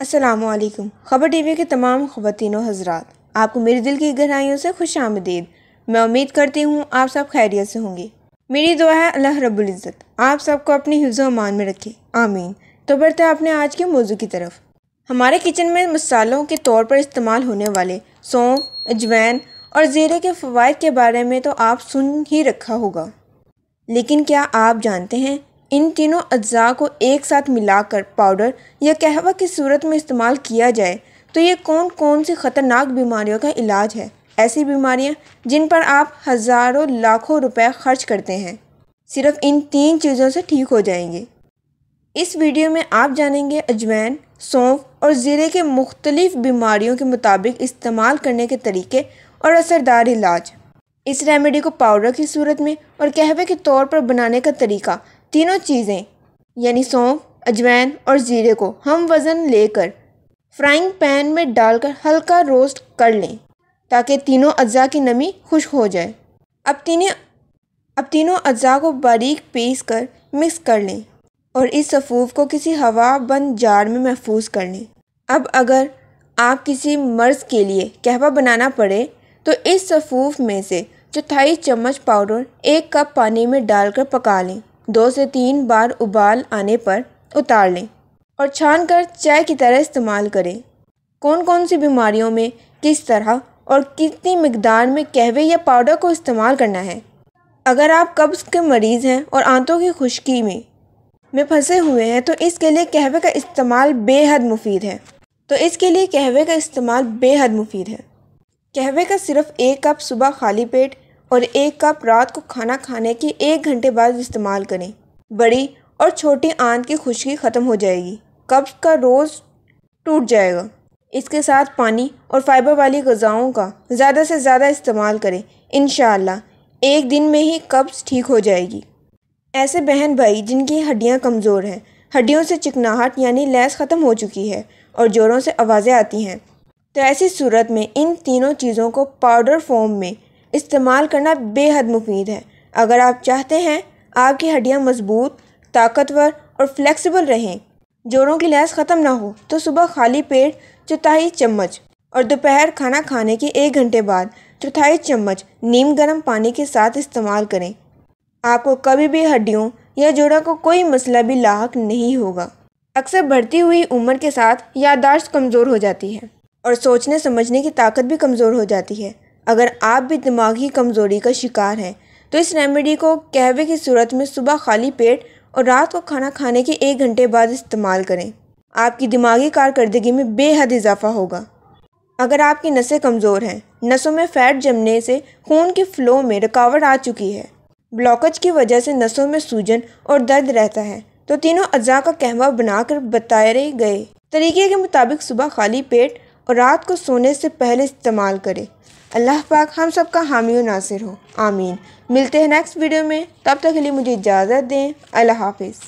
असलकम ख़बर T V के तमाम ख़वान हजरात आपको मेरे दिल की गहराइयों से खुश आमदीद मैं उम्मीद करती हूँ आप सब खैरियत से होंगे मेरी दुआ है अल्लाह रबुल्ज़त आप सबको अपने हिफ्ज़ अमान में रखे आमीन तो बढ़ते आपने आज के मौजू की तरफ हमारे किचन में मसालों के तौर पर इस्तेमाल होने वाले सौंफ अजवैन और ज़ीरे के फ़वाद के बारे में तो आप सुन ही रखा होगा लेकिन क्या आप जानते हैं इन तीनों अज्जा को एक साथ मिलाकर पाउडर या कहवा की सूरत में इस्तेमाल किया जाए तो ये कौन कौन सी ख़तरनाक बीमारियों का इलाज है ऐसी बीमारियां जिन पर आप हज़ारों लाखों रुपए खर्च करते हैं सिर्फ इन तीन चीज़ों से ठीक हो जाएंगे इस वीडियो में आप जानेंगे अजवैन सौंफ और ज़ीरे के मुख्तलिफ बीमारियों के मुताबिक इस्तेमाल करने के तरीके और असरदार इलाज इस रेमेडी को पाउडर की सूरत में और कहवे के तौर पर बनाने का तरीका तीनों चीज़ें यानी सौंफ अजवैन और ज़ीरे को हम वज़न लेकर फ्राइंग पैन में डालकर हल्का रोस्ट कर लें ताकि तीनों अज्जा की नमी खुश हो जाए अब तीनों अब तीनों अज्जा को बारीक पीस कर मिक्स कर लें और इस सफूफ को किसी हवा बंद जार में महफूज कर लें अब अगर आप किसी मर्ज़ के लिए कहवा बनाना पड़े तो इस सफूफ में से चौथाई चम्मच पाउडर एक कप पानी में डालकर पका लें दो से तीन बार उबाल आने पर उतार लें और छान कर चाय की तरह इस्तेमाल करें कौन कौन सी बीमारियों में किस तरह और कितनी मकदार में कहवे या पाउडर को इस्तेमाल करना है अगर आप कब्ज़ के मरीज़ हैं और आंतों की खुश्की में में फंसे हुए हैं तो इसके लिए कहवे का इस्तेमाल बेहद मुफीद है तो इसके लिए कहवे का इस्तेमाल बेहद मुफीद है कहवे का सिर्फ़ एक कप सुबह खाली पेट और एक कप रात को खाना खाने के एक घंटे बाद इस्तेमाल करें बड़ी और छोटी आंत की खुश्की ख़त्म हो जाएगी कब्ज का रोज़ टूट जाएगा इसके साथ पानी और फाइबर वाली गज़ाओं का ज़्यादा से ज़्यादा इस्तेमाल करें इन एक दिन में ही कब्ज़ ठीक हो जाएगी ऐसे बहन भाई जिनकी हड्डियाँ कमज़ोर हैं हड्डियों से चिकनाहट यानी लैस ख़त्म हो चुकी है और ज़ोरों से आवाज़ें आती हैं तो ऐसी सूरत में इन तीनों चीज़ों को पाउडर फॉर्म में इस्तेमाल करना बेहद मुफीद है अगर आप चाहते हैं आपकी हड्डियाँ मजबूत ताकतवर और फ्लेक्सिबल रहें जोड़ों की लैस ख़त्म ना हो तो सुबह खाली पेट चौथाई चम्मच और दोपहर खाना खाने के एक घंटे बाद चौथाई चम्मच नीम गर्म पानी के साथ इस्तेमाल करें आपको कभी भी हड्डियों या जोड़ों को कोई मसला भी लाक नहीं होगा अक्सर बढ़ती हुई उम्र के साथ याददाश्त कमज़ोर हो जाती है और सोचने समझने की ताकत भी कमज़ोर हो जाती है अगर आप भी दिमागी कमज़ोरी का शिकार हैं तो इस रेमेडी को कहवे की सूरत में सुबह खाली पेट और रात को खाना खाने के एक घंटे बाद इस्तेमाल करें आपकी दिमागी कारकर्दगी में बेहद इजाफा होगा अगर आपकी नसें कमज़ोर हैं नसों में फैट जमने से खून के फ्लो में रुकावट आ चुकी है ब्लॉकेज की वजह से नसों में सूजन और दर्द रहता है तो तीनों अज्जा का कहवा बनाकर बताए गए तरीके के मुताबिक सुबह खाली पेट और रात को सोने से पहले इस्तेमाल करें अल्लाह पाक हम सब का हामी और नासिर हो आमीन मिलते हैं नेक्स्ट वीडियो में तब तक के लिए मुझे इजाज़त दें अल्लाह हाफिज़